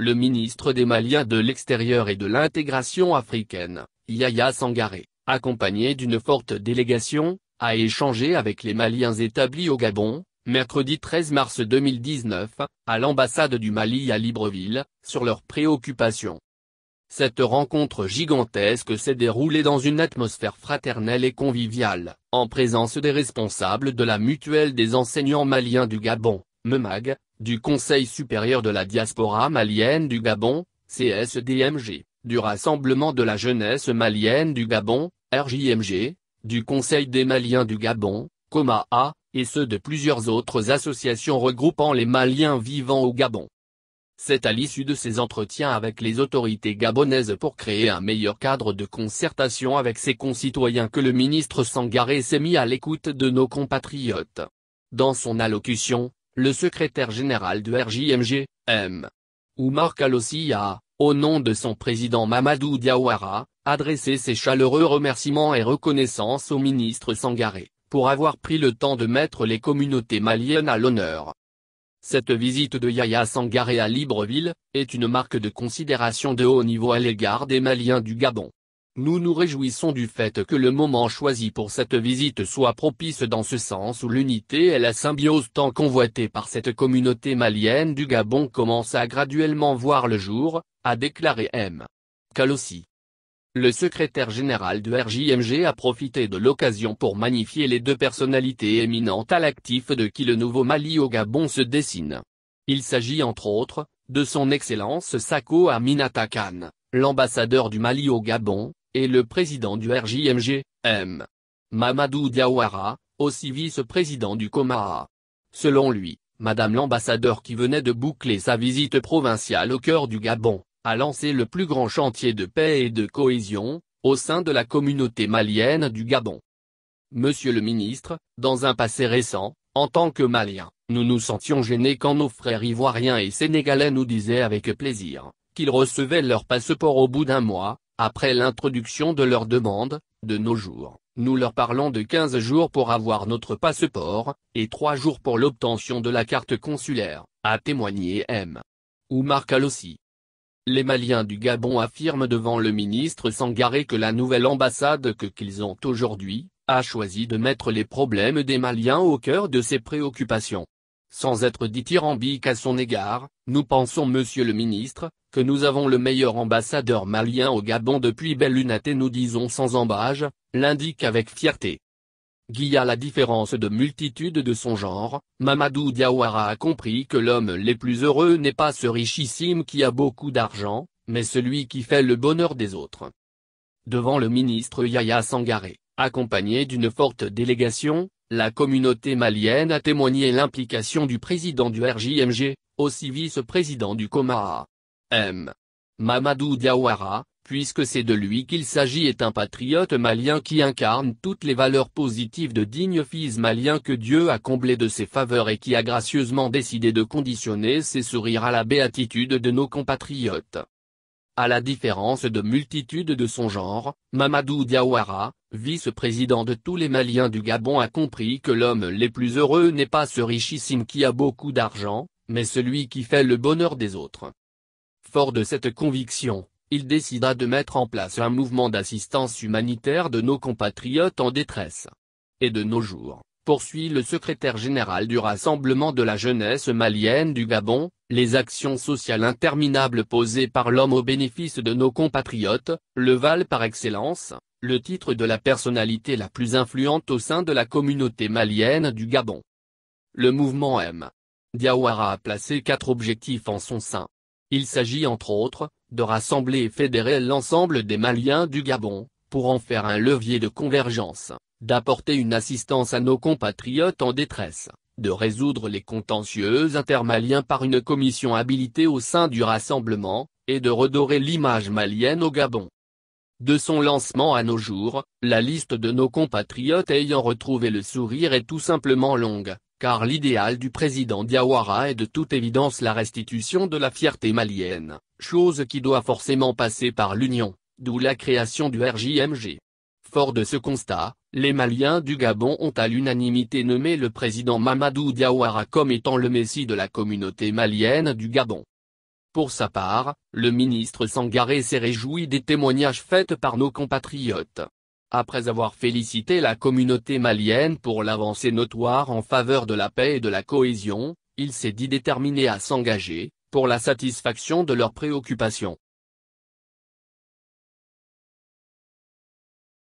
le ministre des Maliens de l'Extérieur et de l'Intégration africaine, Yaya Sangaré, accompagné d'une forte délégation, a échangé avec les Maliens établis au Gabon, mercredi 13 mars 2019, à l'ambassade du Mali à Libreville, sur leurs préoccupations. Cette rencontre gigantesque s'est déroulée dans une atmosphère fraternelle et conviviale, en présence des responsables de la mutuelle des enseignants maliens du Gabon, MEMAG, du Conseil supérieur de la diaspora malienne du Gabon, CSDMG, du Rassemblement de la jeunesse malienne du Gabon, RJMG, du Conseil des Maliens du Gabon, COMAA, et ceux de plusieurs autres associations regroupant les Maliens vivant au Gabon. C'est à l'issue de ces entretiens avec les autorités gabonaises pour créer un meilleur cadre de concertation avec ses concitoyens que le ministre Sangaré s'est mis à l'écoute de nos compatriotes. Dans son allocution, le secrétaire général du RJMG, M. Oumar Kalossi a, au nom de son président Mamadou Diawara, adressé ses chaleureux remerciements et reconnaissances au ministre Sangaré, pour avoir pris le temps de mettre les communautés maliennes à l'honneur. Cette visite de Yaya Sangaré à Libreville, est une marque de considération de haut niveau à l'égard des Maliens du Gabon. Nous nous réjouissons du fait que le moment choisi pour cette visite soit propice dans ce sens où l'unité et la symbiose tant convoitées par cette communauté malienne du Gabon commencent à graduellement voir le jour, a déclaré M. Kalossi. Le secrétaire général de RJMG a profité de l'occasion pour magnifier les deux personnalités éminentes à l'actif de qui le nouveau Mali au Gabon se dessine. Il s'agit entre autres, de son Excellence Sako Aminata Khan, l'ambassadeur du Mali au Gabon, et le président du RJMG, M. Mamadou Diawara, aussi vice-président du coma. Selon lui, Madame l'ambassadeur qui venait de boucler sa visite provinciale au cœur du Gabon, a lancé le plus grand chantier de paix et de cohésion, au sein de la communauté malienne du Gabon. Monsieur le ministre, dans un passé récent, en tant que Malien, nous nous sentions gênés quand nos frères ivoiriens et sénégalais nous disaient avec plaisir, qu'ils recevaient leur passeport au bout d'un mois, après l'introduction de leur demande, de nos jours, nous leur parlons de 15 jours pour avoir notre passeport, et 3 jours pour l'obtention de la carte consulaire, a témoigné M. Oumar Kalossi. Les Maliens du Gabon affirment devant le ministre Sangaré que la nouvelle ambassade que qu'ils ont aujourd'hui, a choisi de mettre les problèmes des Maliens au cœur de ses préoccupations sans être dit dithyrambique à son égard, nous pensons monsieur le ministre, que nous avons le meilleur ambassadeur malien au Gabon depuis Bellunat et nous disons sans embâge, l'indique avec fierté. Guilla la différence de multitude de son genre, Mamadou Diawara a compris que l'homme les plus heureux n'est pas ce richissime qui a beaucoup d'argent, mais celui qui fait le bonheur des autres. Devant le ministre Yaya Sangaré, accompagné d'une forte délégation, la communauté malienne a témoigné l'implication du président du RJMG, aussi vice-président du Coma M. Mamadou Diawara, puisque c'est de lui qu'il s'agit est un patriote malien qui incarne toutes les valeurs positives de digne fils malien que Dieu a comblé de ses faveurs et qui a gracieusement décidé de conditionner ses sourires à la béatitude de nos compatriotes. À la différence de multitudes de son genre, Mamadou Diawara, vice-président de tous les Maliens du Gabon a compris que l'homme les plus heureux n'est pas ce richissime qui a beaucoup d'argent, mais celui qui fait le bonheur des autres. Fort de cette conviction, il décida de mettre en place un mouvement d'assistance humanitaire de nos compatriotes en détresse. Et de nos jours, poursuit le secrétaire général du Rassemblement de la jeunesse malienne du Gabon, les actions sociales interminables posées par l'homme au bénéfice de nos compatriotes, le valent par excellence, le titre de la personnalité la plus influente au sein de la communauté malienne du Gabon. Le mouvement M. Diawara a placé quatre objectifs en son sein. Il s'agit entre autres, de rassembler et fédérer l'ensemble des Maliens du Gabon, pour en faire un levier de convergence, d'apporter une assistance à nos compatriotes en détresse, de résoudre les contentieux intermaliens par une commission habilitée au sein du rassemblement, et de redorer l'image malienne au Gabon. De son lancement à nos jours, la liste de nos compatriotes ayant retrouvé le sourire est tout simplement longue, car l'idéal du président Diawara est de toute évidence la restitution de la fierté malienne, chose qui doit forcément passer par l'Union, d'où la création du RJMG. Fort de ce constat, les Maliens du Gabon ont à l'unanimité nommé le président Mamadou Diawara comme étant le messie de la communauté malienne du Gabon. Pour sa part, le ministre Sangaré s'est réjoui des témoignages faits par nos compatriotes. Après avoir félicité la communauté malienne pour l'avancée notoire en faveur de la paix et de la cohésion, il s'est dit déterminé à s'engager, pour la satisfaction de leurs préoccupations.